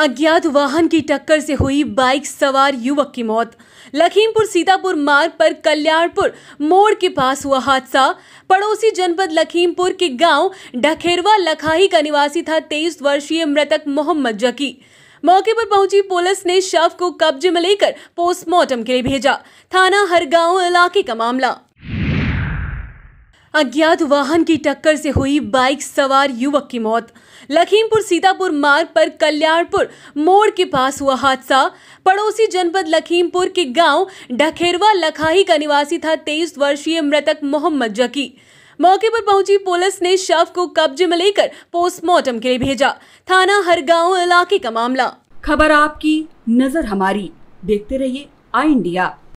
अज्ञात वाहन की टक्कर से हुई बाइक सवार युवक की मौत लखीमपुर सीतापुर मार्ग पर कल्याणपुर मोड़ के पास हुआ हादसा पड़ोसी जनपद लखीमपुर के गांव ढखेरवा लखाही का निवासी था तेईस वर्षीय मृतक मोहम्मद जकी मौके पर पहुंची पुलिस ने शव को कब्जे में लेकर पोस्टमार्टम के लिए भेजा थाना हर गांव इलाके का मामला अज्ञात वाहन की टक्कर से हुई बाइक सवार युवक की मौत लखीमपुर सीतापुर मार्ग पर कल्याणपुर मोड़ के पास हुआ हादसा पड़ोसी जनपद लखीमपुर के गांव ढखेरवा लखाही का निवासी था तेईस वर्षीय मृतक मोहम्मद जकी मौके पर पहुंची पुलिस ने शव को कब्जे में लेकर पोस्टमार्टम के लिए भेजा थाना गाँव इलाके का मामला खबर आपकी नजर हमारी देखते रहिए आई इंडिया